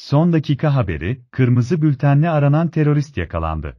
Son dakika haberi, kırmızı bültenle aranan terörist yakalandı.